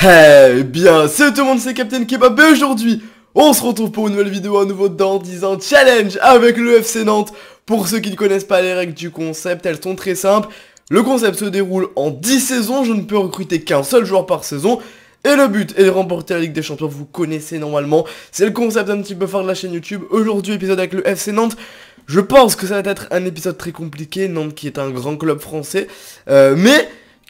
Eh bien, c'est tout le monde, c'est Captain Kebab et aujourd'hui, on se retrouve pour une nouvelle vidéo à nouveau dans 10 ans challenge avec le FC Nantes. Pour ceux qui ne connaissent pas les règles du concept, elles sont très simples. Le concept se déroule en 10 saisons, je ne peux recruter qu'un seul joueur par saison. Et le but est de remporter la Ligue des Champions, vous connaissez normalement. C'est le concept un petit peu fort de la chaîne YouTube. Aujourd'hui, épisode avec le FC Nantes. Je pense que ça va être un épisode très compliqué, Nantes qui est un grand club français. Euh, mais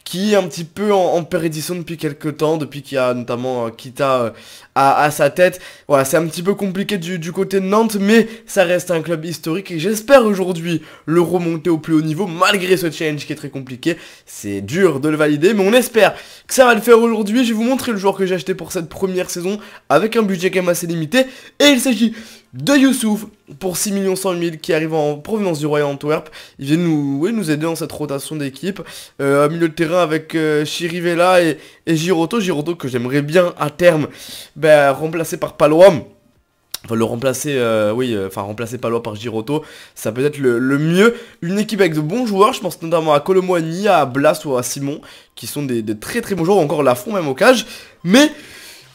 qui est un petit peu en, en pérédition depuis quelques temps, depuis qu'il y a notamment euh, Kita euh, à, sa tête. Voilà, c'est un petit peu compliqué du, côté de Nantes, mais ça reste un club historique et j'espère aujourd'hui le remonter au plus haut niveau, malgré ce challenge qui est très compliqué. C'est dur de le valider, mais on espère que ça va le faire aujourd'hui. Je vais vous montrer le joueur que j'ai acheté pour cette première saison, avec un budget quand même assez limité, et il s'agit de Youssouf pour 6 100 000 qui arrive en provenance du Royal Antwerp. Il vient nous, nous aider dans cette rotation d'équipe. Euh, milieu de terrain avec Chiri euh, Chirivella et et Giroto, Giroto que j'aimerais bien à terme ben, remplacer par Paloam. Enfin, le remplacer, euh, oui, euh, enfin remplacer par Giroto, ça peut être le, mieux. Une équipe avec de bons joueurs, je pense notamment à Colomoy, à Blas ou à Simon, qui sont des, très très bons joueurs, encore la fond même au cage. Mais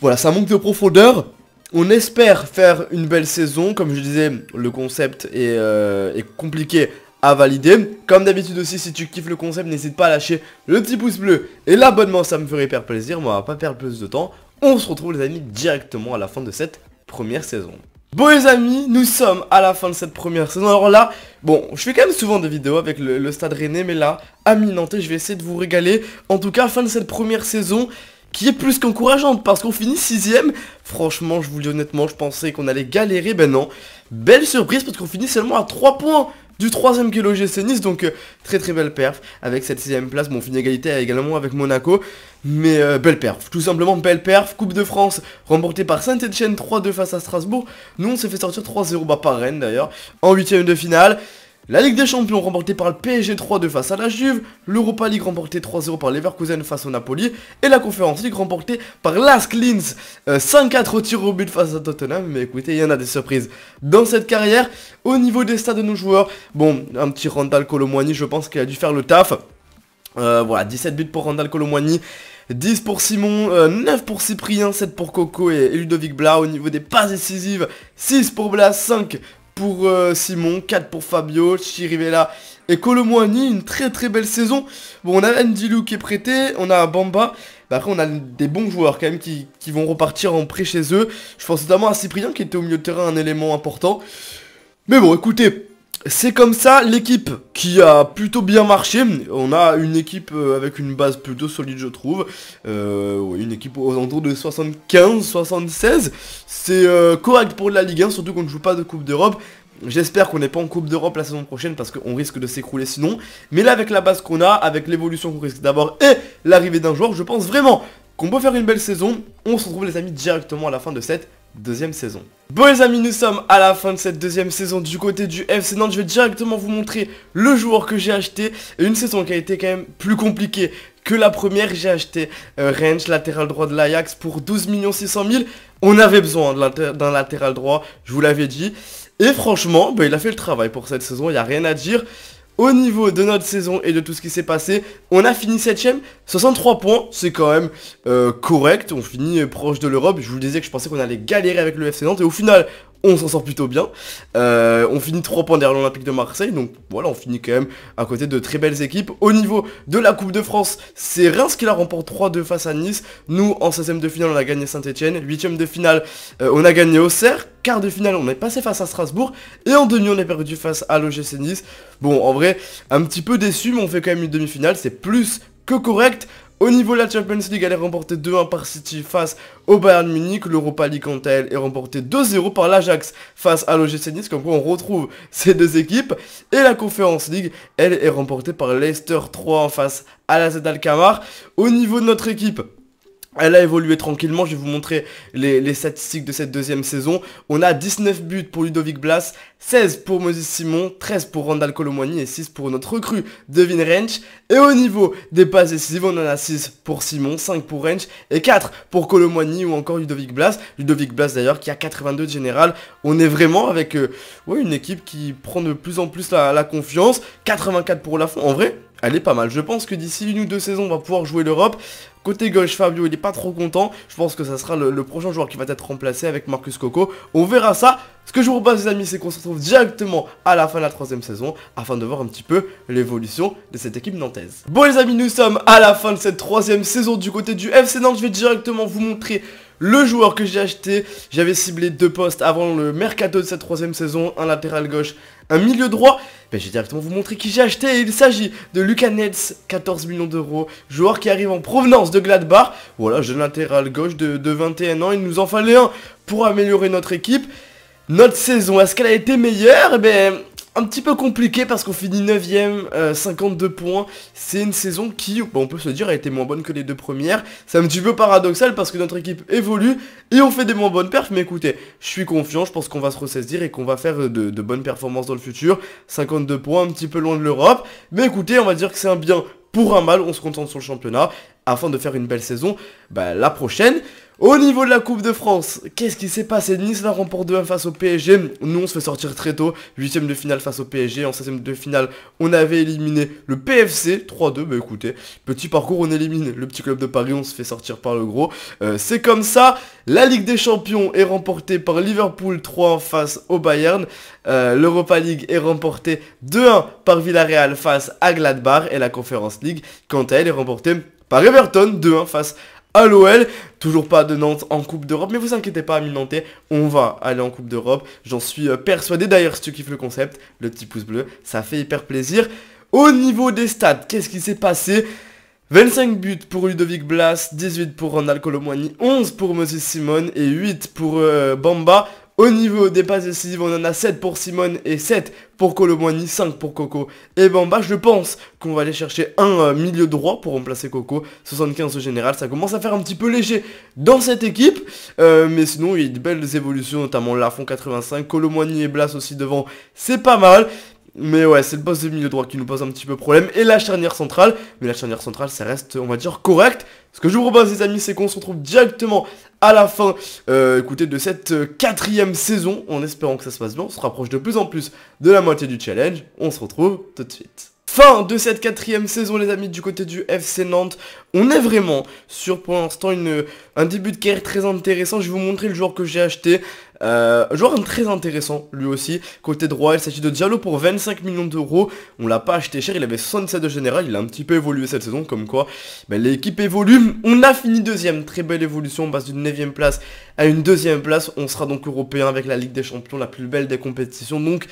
voilà, ça manque de profondeur. On espère faire une belle saison. Comme je disais, le concept est euh, compliqué à valider. Comme d'habitude aussi, si tu kiffes le concept, n'hésite pas à lâcher le petit pouce bleu et l'abonnement, ça me ferait hyper plaisir. Moi, on va pas perdre plus de temps. On se retrouve les amis directement à la fin de cette première saison. Bon les amis, nous sommes à la fin de cette première saison. Alors là, bon, je fais quand même souvent des vidéos avec le, stade rennais, mais là, à je vais essayer de vous régaler. En tout cas, fin de cette première saison qui est plus qu'encourageante parce qu'on finit sixième. Franchement, je vous honnêtement, je pensais qu'on allait galérer, ben non. Belle surprise parce qu'on finit seulement à 3 points du troisième kilo GC Nice. Donc euh, très très belle perf avec cette sixième place. Bon, fin égalité également avec Monaco. Mais euh, belle perf, tout simplement belle perf. Coupe de France remportée par Saint-Etienne 3-2 face à Strasbourg. Nous on s'est fait sortir 3-0 bah, par Rennes d'ailleurs en huitième de finale. La Ligue des Champions remportée par le PSG 3-2 face à la Juve, l'Europa League remportée 3-0 par Leverkusen face au Napoli et la Conférence League remportée par Las Klins 5-4 au tir au but face à Tottenham. Mais écoutez, il y en a des surprises dans cette carrière. Au niveau des stats de nos joueurs, bon, un petit Randall Colomwani, je pense qu'il a dû faire le taf. Euh, voilà, 17 buts pour Randall Colomwani. 10 pour Simon, 9 euh, pour Cyprien, 7 pour Coco et, Ludovic Bla. Au niveau des passes décisives, 6 pour Blas, 5 pour euh, Simon, 4 pour Fabio, Chirivella et Colomwani, une très très belle saison. Bon, on a Ndilou qui est prêté, on a Bamba, après on a des bons joueurs quand même qui, qui vont repartir en prêt chez eux. Je pense notamment à Cyprien qui était au milieu de terrain un élément important. Mais bon, écoutez, c'est comme ça l'équipe qui a plutôt bien marché. On a une équipe euh, avec une base plutôt solide je trouve. Euh, une équipe aux alentours de 75-76. C'est euh, correct pour la Ligue 1, surtout qu'on ne joue pas de Coupe d'Europe. J'espère qu'on n'est pas en Coupe d'Europe la saison prochaine parce qu'on risque de s'écrouler sinon. Mais là avec la base qu'on a, avec l'évolution qu'on risque d'avoir et l'arrivée d'un joueur, je pense vraiment qu'on peut faire une belle saison. On se retrouve les amis directement à la fin de cette deuxième saison. Bon les amis, nous sommes à la fin de cette deuxième saison du côté du FC Nantes. Je vais directement vous montrer le joueur que j'ai acheté. Une saison qui a été quand même plus compliquée que la première. J'ai acheté euh, Range, latéral droit de l'Ajax pour 12 600 000. On avait besoin d'un latéral droit, je vous l'avais dit. Et franchement, bah, il a fait le travail pour cette saison, il n'y a rien à dire au niveau de notre saison et de tout ce qui s'est passé, on a fini 7ème, 63 points, c'est quand même euh, correct, on finit euh, proche de l'Europe, je vous disais que je pensais qu'on allait galérer avec le FC Nantes, et au final, on s'en sort plutôt bien. Euh, on finit 3 points derrière l'Olympique de Marseille, donc voilà, on finit quand même à côté de très belles équipes. Au niveau de la Coupe de France, c'est Reims qui la remporte 3-2 face à Nice. Nous, en 16ème de finale, on a gagné Saint-Etienne. 8ème de finale, euh, on a gagné Auxerre. Quart de finale, on est passé face à Strasbourg. Et en demi, on est perdu face à l'OGC Nice. Bon, en vrai, un petit peu déçu, mais on fait quand même une demi-finale. C'est plus que correct. Au niveau de la Champions League, elle est remportée 2-1 par City face au Bayern Munich. L'Europa League, quant à elle, est remportée 2-0 par l'Ajax face à l'OGC Nice. Comme quoi, on retrouve ces deux équipes. Et la Conference League, elle est remportée par Leicester 3 en face à la Z Kamar. Au niveau de notre équipe, elle a évolué tranquillement, je vais vous montrer les, statistiques de cette deuxième saison. On a 19 buts pour Ludovic Blas, 16 pour Moses Simon, 13 pour Randall Colomwani et 6 pour notre recrue Devin Rench. Et au niveau des passes décisives, on en a 6 pour Simon, 5 pour Rench et 4 pour Colomwani ou encore Ludovic Blas. Ludovic Blas d'ailleurs qui a 82 de général. On est vraiment avec euh, une équipe qui prend de plus en plus la, la confiance. 84 pour Lafont, en vrai elle est pas mal. Je pense que d'ici une ou deux saisons, on va pouvoir jouer l'Europe. Côté gauche, Fabio, il n'est pas trop content. Je pense que ça sera le, prochain joueur qui va être remplacé avec Marcus Coco. On verra ça. Ce que je vous propose, les amis, c'est qu'on se retrouve directement à la fin de la troisième saison afin de voir un petit peu l'évolution de cette équipe nantaise. Bon, les amis, nous sommes à la fin de cette troisième saison du côté du FC Nantes. Je vais directement vous montrer le joueur que j'ai acheté. J'avais ciblé deux postes avant le mercato de cette troisième saison, un latéral gauche, un milieu droit. Ben, je j'ai directement vous montrer qui j'ai acheté. Il s'agit de Lucas Nets, 14 millions d'euros, joueur qui arrive en provenance de Gladbach. Voilà, jeune latéral gauche de, 21 ans, il nous en fallait un pour améliorer notre équipe. Notre saison, est-ce qu'elle a été meilleure eh ben, un petit peu compliqué parce qu'on finit 9ème, 52 euh, points. C'est une saison qui, on peut se dire, a été moins bonne que les deux premières. C'est un petit peu paradoxal parce que notre équipe évolue et on fait des moins bonnes perfs. Mais écoutez, je suis confiant, je pense qu'on va se ressaisir et qu'on va faire de, de, bonnes performances dans le futur. 52 points, un petit peu loin de l'Europe. Mais écoutez, on va dire que c'est un bien pour un mal, on se contente sur le championnat afin de faire une belle saison bah, la prochaine. Au niveau de la Coupe de France, qu'est-ce qui s'est passé Nice la remporte 2-1 face au PSG. Nous, on se fait sortir très tôt. 8ème de finale face au PSG. En 16ème de finale, on avait éliminé le PFC 3-2. Bah écoutez, petit parcours, on élimine le petit club de Paris. On se fait sortir par le gros. Euh, c'est comme ça. La Ligue des Champions est remportée par Liverpool 3-1 face au Bayern. Euh, L'Europa League est remportée 2-1 par Villarreal face à Gladbach. Et la Conference League, quant à elle, est remportée par Everton 2-1 face à l'OL. Toujours pas de Nantes en Coupe d'Europe, mais vous inquiétez pas, amis Nantais, on va aller en Coupe d'Europe. J'en suis euh, persuadé. D'ailleurs, si tu kiffes le concept, le petit pouce bleu, ça fait hyper plaisir. Au niveau des stats, qu'est-ce qui s'est passé 25 buts pour Ludovic Blas, 18 pour Ronald Colomwani, 11 pour Moses Simon et 8 pour euh, Bamba. Au niveau des passes décisives, on en a 7 pour Simone et 7 pour Colomboigny, 5 pour Coco. Et ben bah je pense qu'on va aller chercher un euh, milieu droit pour remplacer Coco. 75 au général, ça commence à faire un petit peu léger dans cette équipe. Euh, mais sinon, il y a de belles évolutions, notamment Lafont 85, Colomboigny et Blas aussi devant, c'est pas mal. Mais ouais, c'est le boss de milieu droit qui nous pose un petit peu problème. Et la charnière centrale. Mais la charnière centrale, ça reste, on va dire, correct. Ce que je vous propose, les amis, c'est qu'on se retrouve directement à la fin euh, écoutez, de cette euh, quatrième saison. En espérant que ça se passe bien. On se rapproche de plus en plus de la moitié du challenge. On se retrouve tout de suite. Fin de cette quatrième saison les amis du côté du FC Nantes. On est vraiment sur pour l'instant un début de carrière très intéressant. Je vais vous montrer le joueur que j'ai acheté. Euh, joueur très intéressant lui aussi. Côté droit, il s'agit de Diallo pour 25 millions d'euros. On l'a pas acheté cher, il avait 67 de général. Il a un petit peu évolué cette saison comme quoi ben, l'équipe évolue. On a fini deuxième. Très belle évolution. On passe d'une 9 place à une deuxième place. On sera donc européen avec la Ligue des Champions, la plus belle des compétitions. Donc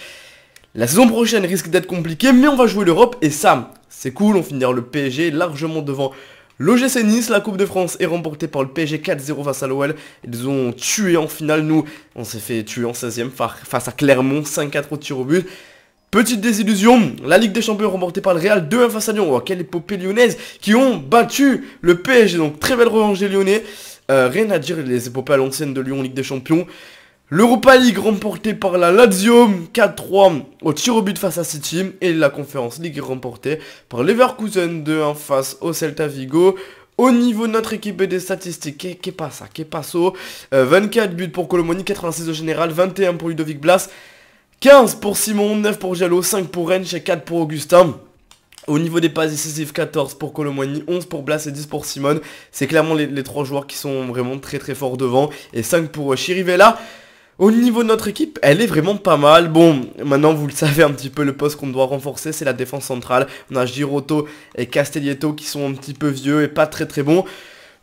la saison prochaine risque d'être compliquée, mais on va jouer l'Europe et ça, c'est cool, on finira le PSG largement devant L'OGC Nice, la Coupe de France est remportée par le PSG 4-0 face à l'OL. Ils ont tué en finale, nous, on s'est fait tuer en 16ème face à Clermont, 5-4 au tir au but. Petite désillusion, la Ligue des Champions remportée par le Real 2-1 face à Lyon. Oh, quelle épopée lyonnaise qui ont battu le PSG, donc très belle revanche des Lyonnais. Euh, rien à dire, les épopées à l'ancienne de Lyon, Ligue des Champions. L'Europa League remportée par la Lazio 4-3 au tir au but face à City et la Conférence League remportée par Leverkusen 2-1 face au Celta Vigo. Au niveau de notre équipe et des statistiques, qu'est pas ça, qu'est pas ça 24 buts pour Colomoni, 86 au général, 21 pour Ludovic Blas, 15 pour Simon, 9 pour Jalo, 5 pour Rennes et 4 pour Augustin. Au niveau des passes décisives, 14 pour Colomoni, 11 pour Blas et 10 pour Simon. C'est clairement les, 3 joueurs qui sont vraiment très très forts devant. Et 5 pour euh, Chirivella. Au niveau de notre équipe, elle est vraiment pas mal. Bon, maintenant vous le savez un petit peu, le poste qu'on doit renforcer, c'est la défense centrale. On a Giroto et Castellietto qui sont un petit peu vieux et pas très très bons.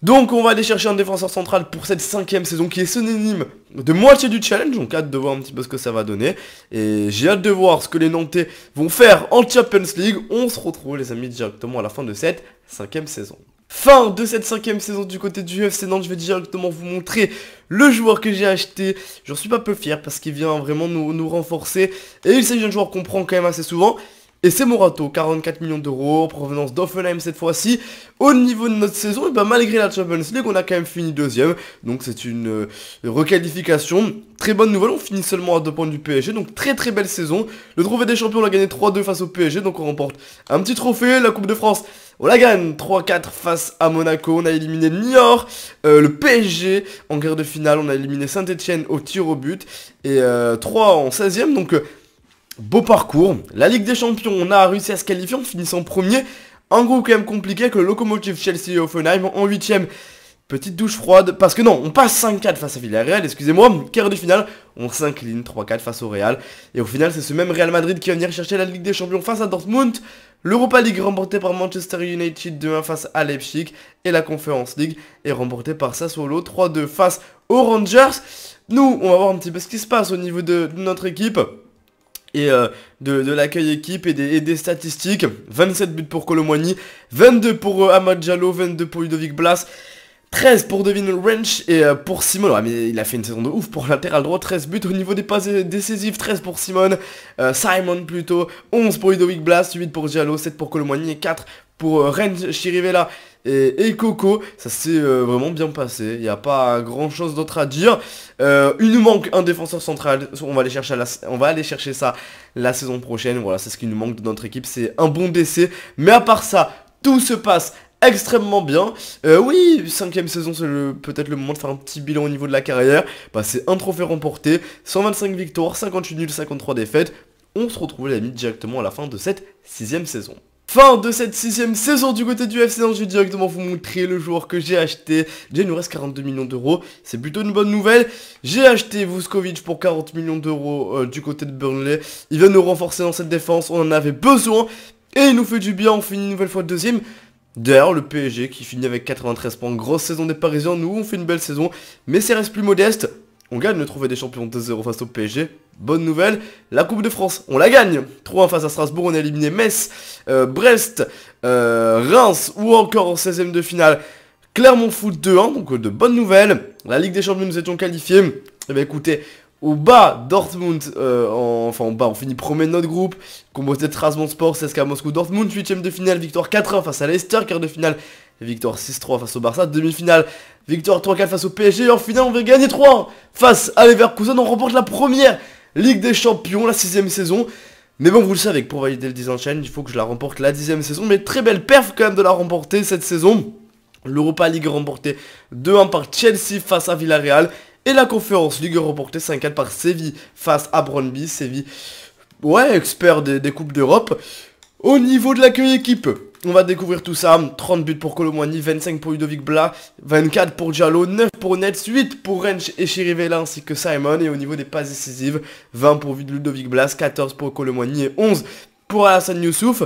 Donc on va aller chercher un défenseur central pour cette cinquième saison qui est synonyme de moitié du challenge. Donc hâte de voir un petit peu ce que ça va donner. Et j'ai hâte de voir ce que les Nantais vont faire en Champions League. On se retrouve les amis directement à la fin de cette cinquième saison fin de cette cinquième saison du côté du FC Nantes. Je vais directement vous montrer le joueur que j'ai acheté. J'en suis pas peu fier parce qu'il vient vraiment nous, renforcer. Et il s'agit d'un joueur qu'on prend quand même assez souvent. Et c'est Morato, 44 millions d'euros, provenance d'Offenheim cette fois-ci. Au niveau de notre saison, et ben malgré la Champions League, on a quand même fini deuxième. Donc c'est une euh, requalification. Très bonne nouvelle, on finit seulement à deux points du PSG. Donc très très belle saison. Le trophée des champions, on l'a gagné 3-2 face au PSG. Donc on remporte un petit trophée. La Coupe de France, la gagne, 3-4 face à Monaco, on a éliminé Niort, euh, le PSG en quart de finale, on a éliminé Saint-Etienne au tir au but, et 3 euh, en 16ème, donc euh, beau parcours. La Ligue des Champions, on a réussi à se qualifier en finissant premier, un groupe quand même compliqué que le Locomotive Chelsea et Offenheim en 8ème. Petite douche froide, parce que non, on passe 5-4 face à Villarreal, excusez-moi, quart de finale, on s'incline 3-4 face au Real, et au final c'est ce même Real Madrid qui va venir chercher la Ligue des Champions face à Dortmund, L'Europa League remportée par Manchester United 2-1 face à Leipzig et la Conference League est remportée par Sassuolo 3-2 face aux Rangers. Nous, on va voir un petit peu ce qui se passe au niveau de notre équipe et euh, de, l'accueil équipe et des, statistiques. 27 buts pour Colomwani, 22 pour euh, Amad 22 pour Ludovic Blas 13 pour Devin Wrench et euh, pour Simon. mais il a fait une saison de ouf pour latéral droit, 13 buts au niveau des passes décisives, 13 pour Simon. Euh, Simon plutôt, 11 pour Ludovic Blast, 8 pour Giallo, 7 pour Colomani et 4 pour euh, Chirivella et, Coco. Ça s'est euh, vraiment bien passé. Il n'y a pas grand chose d'autre à dire. il nous manque un défenseur central. On va aller chercher, on va aller chercher ça la saison prochaine. Voilà, c'est ce qui nous manque de notre équipe. C'est un bon décès. Mais à part ça, tout se passe extrêmement bien. Euh, oui, cinquième saison, c'est peut-être le moment de faire un petit bilan au niveau de la carrière. Bah, c'est un trophée remporté, 125 victoires, 58 nuls, 53 défaites. On se retrouve les amis directement à la fin de cette sixième saison. Fin de cette sixième saison du côté du FC Nantes, je vais directement vous montrer le joueur que j'ai acheté. Déjà, il nous reste 42 millions d'euros, c'est plutôt une bonne nouvelle. J'ai acheté Vuskovic pour 40 millions d'euros euh, du côté de Burnley. Il vient nous renforcer dans cette défense, on en avait besoin. Et il nous fait du bien, on finit une nouvelle fois deuxième. D'ailleurs, le PSG qui finit avec 93 points, grosse saison des Parisiens, nous on fait une belle saison, mais ça reste plus modeste. On gagne le trophée des champions 2-0 face au PSG, bonne nouvelle. La Coupe de France, on la gagne. 3-1 face à Strasbourg, on a éliminé Metz, euh, Brest, euh, Reims ou encore en 16ème de finale. Clermont Foot 2-1, donc euh, de bonnes nouvelles. La Ligue des Champions, nous étions qualifiés. Eh bien écoutez, au bas, Dortmund, euh, enfin on bas, on finit premier de notre groupe, Combos de Strasbourg Sport, SK Moscou, Dortmund, 8ème de finale, victoire 4-1 face à Leicester, quart de finale, victoire 6-3 face au Barça, demi-finale, victoire 3-4 face au PSG, et en finale on veut gagner 3 face à Leverkusen, on remporte la première Ligue des Champions, la 6ème saison. Mais bon, vous le savez pour valider le 10 chaîne, il faut que je la remporte la 10ème saison, mais très belle perf quand même de la remporter cette saison. L'Europa League remportée 2-1 par Chelsea face à Villarreal. Et la conférence Ligue remportée 5-4 par Séville face à Brownby. Séville, ouais, expert des, Coupes d'Europe. Au niveau de l'accueil équipe, on va découvrir tout ça. 30 buts pour Colomani, 25 pour Ludovic Blas, 24 pour Diallo, 9 pour Nets, 8 pour Rench et Chirivella ainsi que Simon. Et au niveau des passes décisives, 20 pour Ludovic Blas, 14 pour Colomwani et 11 pour Alassane Youssouf.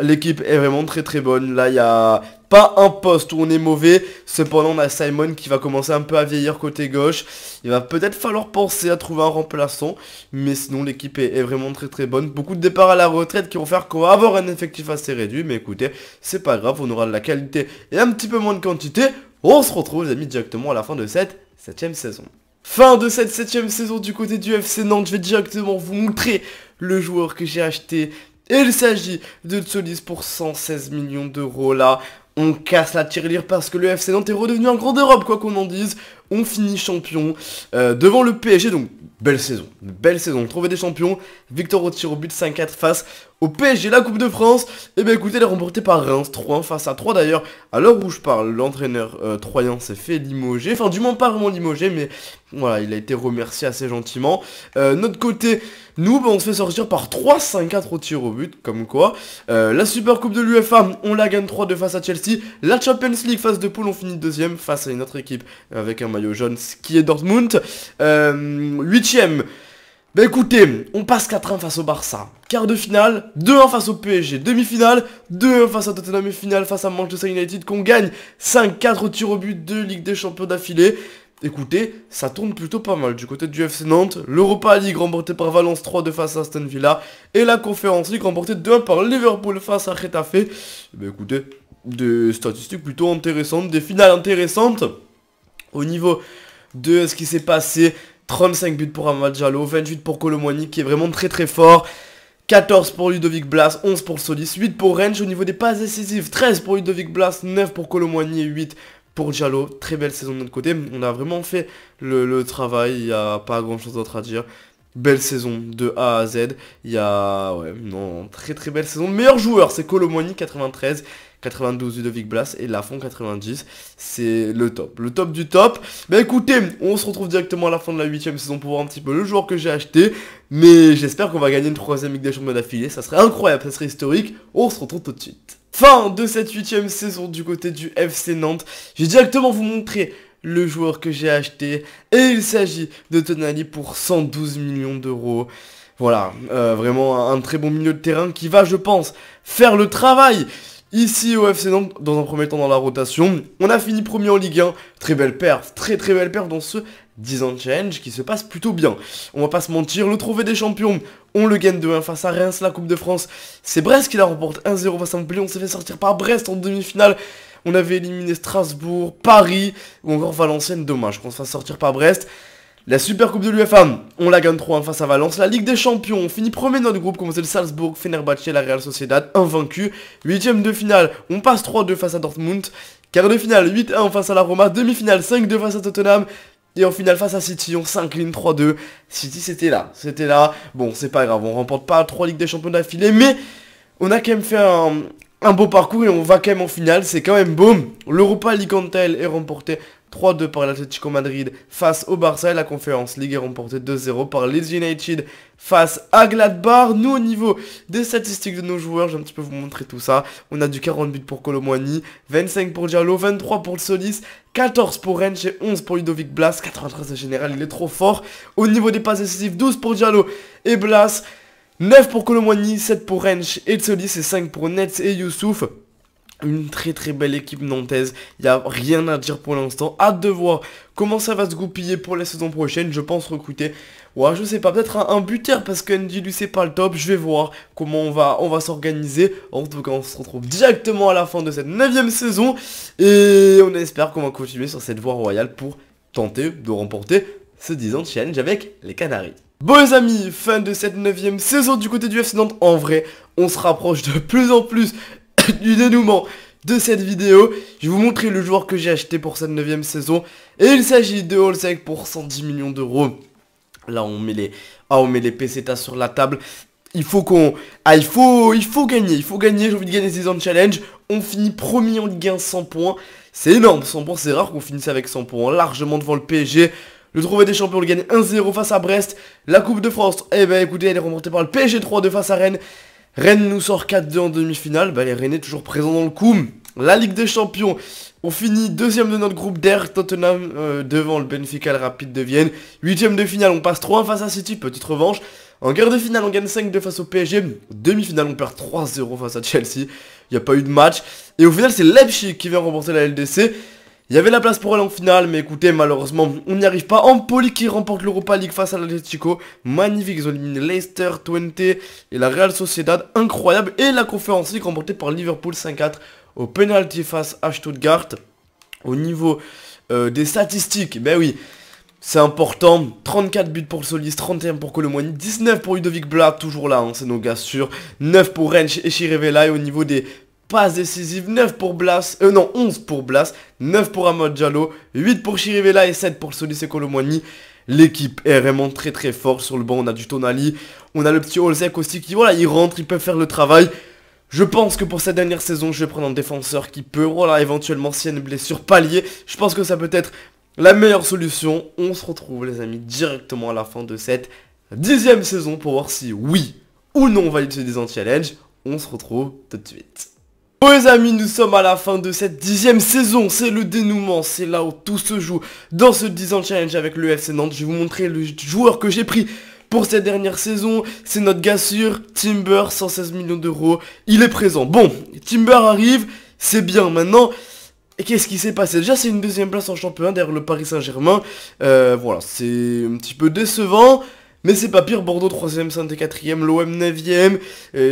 L'équipe est vraiment très très bonne. Là, il n'y a pas un poste où on est mauvais. Cependant, on a Simon qui va commencer un peu à vieillir côté gauche. Il va peut-être falloir penser à trouver un remplaçant. Mais sinon, l'équipe est, vraiment très très bonne. Beaucoup de départs à la retraite qui vont faire qu'on va avoir un effectif assez réduit. Mais écoutez, c'est pas grave. On aura de la qualité et un petit peu moins de quantité. On se retrouve, les amis, directement à la fin de cette septième saison. Fin de cette septième saison du côté du FC Nantes. Je vais directement vous montrer le joueur que j'ai acheté il s'agit de Tsolis pour 116 millions d'euros là. On casse la tirelire parce que le FC Nantes est redevenu un grand d'Europe, quoi qu'on en dise. On finit champion euh, devant le PSG, donc belle saison. Belle saison, trouver des champions. Victor au tir au but 5-4 face au PSG la Coupe de France. Et eh bien écoutez, elle est remportée par Reims 3 face à 3 d'ailleurs. À l'heure où je parle, l'entraîneur euh, troyen s'est fait limoger. Enfin du moins pas vraiment limogé, mais voilà, il a été remercié assez gentiment. Euh, notre côté, nous, ben, on se fait sortir par 3-5-4 au tir au but, comme quoi. Euh, la Super Coupe de l'UFA, on la gagne 3-2 face à Chelsea. La Champions League face de poule, on finit deuxième face à une autre équipe avec un maillot jaune, ce qui est Dortmund. Huitième. 8 bah écoutez, on passe 4-1 face au Barça, quart de finale, 2-1 face au PSG, demi-finale, 2-1 face à Tottenham et finale face à Manchester United qu'on gagne 5-4 au au but de Ligue des Champions d'affilée. Écoutez, ça tourne plutôt pas mal du côté du FC Nantes, l'Europa League remportée par Valence 3-2 face à Aston Villa, et la Conférence League remportée 2-1 par Liverpool face à Getafe. Bah écoutez, des statistiques plutôt intéressantes, des finales intéressantes au niveau de ce qui s'est passé 35 buts pour Amad Diallo, 28 pour Colomwani qui est vraiment très très fort. 14 pour Ludovic Blas, 11 pour Solis, 8 pour Range au niveau des passes décisives, 13 pour Ludovic Blas, 9 pour Colomwani et 8 pour Diallo. Très belle saison de notre côté, on a vraiment fait le, travail, il n'y a pas grand chose d'autre à dire. Belle saison de A à Z, il y a... Ouais, non, très très belle saison. Le meilleur joueur, c'est Colomwani, 93. 92 Ludovic Blas et la Lafont 90. C'est le top, le top du top. Bah écoutez, on se retrouve directement à la fin de la 8 saison pour voir un petit peu le joueur que j'ai acheté. Mais j'espère qu'on va gagner une troisième Ligue des Champions d'affilée. Ça serait incroyable, ça serait historique. On se retrouve tout de suite. Fin de cette 8 saison du côté du FC Nantes. J'ai directement vous montrer le joueur que j'ai acheté. Et il s'agit de Tonali pour 112 millions d'euros. Voilà, euh, vraiment un très bon milieu de terrain qui va, je pense, faire le travail ici au FC Nantes dans un premier temps dans la rotation. On a fini premier en Ligue 1, très belle perf, très très belle perf dans ce 10 ans change qui se passe plutôt bien. On va pas se mentir, le trophée des champions, on le gagne de 1 face à Reims, la Coupe de France. C'est Brest qui la remporte 1-0 face à Montpellier, on s'est fait sortir par Brest en demi-finale. On avait éliminé Strasbourg, Paris ou encore Valenciennes, dommage qu'on se fasse sortir par Brest. La Super Coupe de l'UFM, on la gagne 3-1 face à Valence. La Ligue des Champions, on finit premier dans le groupe comme c'est le Salzbourg, et la Real Sociedad, invaincu. Huitième de finale, on passe 3-2 face à Dortmund. Quart de finale, 8-1 face à la Roma. Demi-finale, 5-2 face à Tottenham. Et en finale face à City, on s'incline 3-2. City c'était là, c'était là. Bon, c'est pas grave, on remporte pas 3 Ligues des Champions d'affilée, mais on a quand même fait un, beau parcours et on va quand même en finale, c'est quand même beau. L'Europa League est remportée 3-2 par l'Atletico Madrid face au Barça et la conférence Ligue est remportée 2-0 par les United face à Gladbach. Nous au niveau des statistiques de nos joueurs, j'ai un petit peu vous montrer tout ça. On a du 40 buts pour Colomboigny, 25 pour Diallo, 23 pour Solis, 14 pour Rench et 11 pour Ludovic Blas, 93 en général, il est trop fort. Au niveau des passes décisives, 12 pour Diallo et Blas, 9 pour Colomboigny, 7 pour Rench et Solis et 5 pour Nets et Youssouf une très très belle équipe nantaise. Il n'y a rien à dire pour l'instant. Hâte de voir comment ça va se goupiller pour la saison prochaine. Je pense recruter. Ouais, je sais pas, peut-être un, buteur parce qu'Andy c'est pas le top. Je vais voir comment on va, on va s'organiser. En tout cas, on se retrouve directement à la fin de cette 9 saison. Et on espère qu'on va continuer sur cette voie royale pour tenter de remporter ce 10 ans de challenge avec les Canaries. Bon les amis, fin de cette 9 saison du côté du FC Nantes. En vrai, on se rapproche de plus en plus du dénouement de cette vidéo. Je vais vous montrer le joueur que j'ai acheté pour cette 9ème saison. Et il s'agit de Holsec pour 110 millions d'euros. Là on met les. Ah on met les sur la table. Il faut qu'on. Ah il faut. Il faut gagner. Il faut gagner. J'ai envie de gagner Season Challenge. On finit premier en Ligue 100 points. C'est énorme, 100 points, c'est rare qu'on finisse avec 100 points, hein. largement devant le PSG. Le trophée des champions, le gagne 1-0 face à Brest. La Coupe de France, eh ben écoutez, elle est remontée par le PSG 3-2 face à Rennes. Rennes nous sort 4-2 en demi-finale, bah les toujours présents dans le coup. La Ligue des Champions, on finit deuxième de notre groupe d'air, Tottenham euh, devant le Benfica le Rapide de Vienne. Huitième de finale, on passe 3 face à City, petite revanche. En guerre de finale, on gagne 5-2 face au PSG. Demi-finale, on perd 3-0 face à Chelsea. Il n'y a pas eu de match. Et au final, c'est Leipzig qui vient remporter la LDC. Il y avait la place pour elle en finale, mais écoutez, malheureusement, on n'y arrive pas. Empoli qui remporte l'Europa League face à l'Atletico. Magnifique, ils ont éliminé Leicester, Twente et la Real Sociedad. Incroyable. Et la Conférence League remportée par Liverpool 5-4 au penalty face à Stuttgart. Au niveau euh, des statistiques, ben oui, c'est important. 34 buts pour Solis, 31 pour Colomboigny, 19 pour Ludovic Bla, toujours là, hein, c'est nos gars sûrs. 9 pour Rench et Chirivella. Et au niveau des Passe décisive, 9 pour Blas, euh non 11 pour Blas, 9 pour Amad 8 pour Chirivella et 7 pour Solis Colomwani. L'équipe est vraiment très très forte sur le banc, on a du Tonali, on a le petit Olsek aussi qui voilà, il rentre, il peut faire le travail. Je pense que pour cette dernière saison, je vais prendre un défenseur qui peut, voilà, éventuellement a une blessure pallier. Je pense que ça peut être la meilleure solution. On se retrouve les amis directement à la fin de cette dixième saison pour voir si oui ou non on va utiliser un challenge. On se retrouve tout de suite. Bon les amis, nous sommes à la fin de cette dixième saison, c'est le dénouement, c'est là où tout se joue. Dans ce 10 ans challenge avec le FC Nantes, je vais vous montrer le joueur que j'ai pris pour cette dernière saison, c'est notre gars sûr, Timber, 116 millions d'euros, il est présent. Bon, Timber arrive, c'est bien, maintenant, et qu'est-ce qui s'est passé Déjà, c'est une deuxième place en championnat derrière le Paris Saint-Germain, euh, voilà, c'est un petit peu décevant, mais c'est pas pire, Bordeaux 3ème, saint et 4 l'OM 9ème,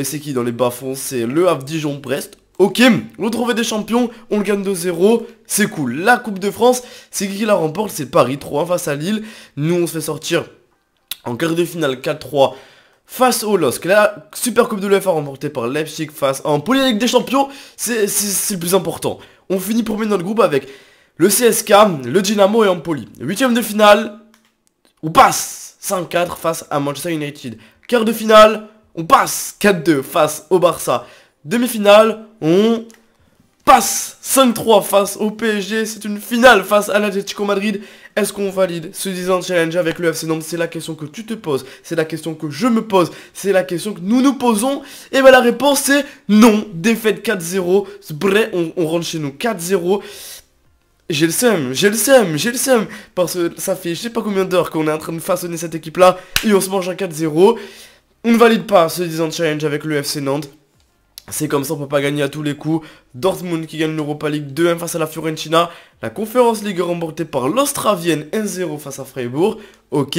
c'est qui dans les bas-fonds C'est le Havre Dijon-Brest, Ok, on trophée des champions, on le gagne 2-0, c'est cool. La Coupe de France, c'est qui qui la remporte C'est Paris 3 face à Lille. Nous, on se fait sortir en quart de finale 4-3 face au LOSC. La Super Coupe de l'UEFA remportée par Leipzig face en Ligue des Champions, c'est le plus important. On finit premier dans le groupe avec le CSK, le Dynamo et Empoli. Huitième de finale, on passe 5-4 face à Manchester United. Quart de finale, on passe 4-2 face au Barça. Demi-finale, on passe 5-3 face au PSG. C'est une finale face à l'Atlético Madrid. Est-ce qu'on valide ce 10 ans challenge avec le FC Nantes C'est la question que tu te poses. C'est la question que je me pose. C'est la question que nous nous posons. Et bien la réponse c'est non. Défaite 4-0. on, on rentre chez nous 4-0. J'ai le seum, j'ai le seum, j'ai le seum Parce que ça fait je sais pas combien d'heures qu'on est en train de façonner cette équipe là Et on se mange un 4-0 On ne valide pas ce 10 ans challenge avec le FC Nantes c'est comme ça, on peut pas gagner à tous les coups. Dortmund qui gagne l'Europa League 2-1 face à la Fiorentina. La Conférence League remportée par l'Austravienne 1-0 face à Freiburg. Ok.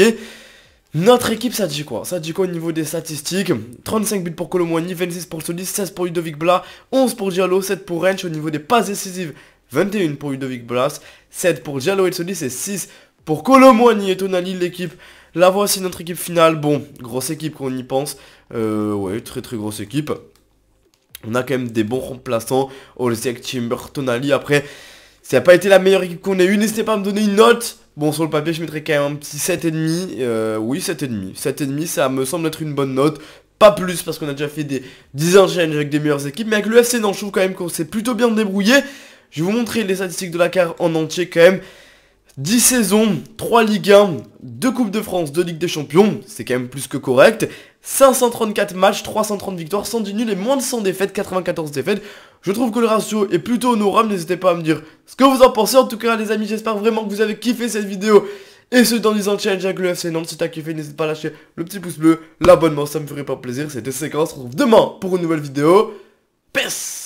Notre équipe, ça dit quoi Ça dit quoi au niveau des statistiques 35 buts pour Colomboigny, 26 pour Solis, 16 pour Ludovic Blas, 11 pour Diallo, 7 pour Rench. Au niveau des passes décisives, 21 pour Ludovic Blas, 7 pour Diallo et Solis et 6 pour Colomboigny et Tonali, l'équipe. La voici notre équipe finale. Bon, grosse équipe qu'on y pense. Euh, ouais, très très grosse équipe. On a quand même des bons remplaçants. Olsek, Timberton Ali. Après, ça n'a pas été la meilleure équipe qu'on ait eue. N'hésitez pas à me donner une note. Bon, sur le papier, je mettrais quand même un petit 7,5. Euh, oui, 7,5. 7,5, ça me semble être une bonne note. Pas plus, parce qu'on a déjà fait des 10 ans avec des meilleures équipes. Mais avec le FC, non, je trouve quand même qu'on s'est plutôt bien débrouillé. Je vais vous montrer les statistiques de la carte en entier quand même. 10 saisons, 3 Ligue 1, 2 Coupes de France, 2 Ligue des Champions, c'est quand même plus que correct. 534 matchs, 330 victoires, 110 nuls et moins de 100 défaites, 94 défaites. Je trouve que le ratio est plutôt honorable, n'hésitez pas à me dire ce que vous en pensez. En tout cas les amis, j'espère vraiment que vous avez kiffé cette vidéo. Et ce en disant, challenge avec le FC Nantes, si t'as kiffé, n'hésite pas à lâcher le petit pouce bleu, l'abonnement, ça me ferait pas plaisir. C'était séquence, on se retrouve demain pour une nouvelle vidéo. Peace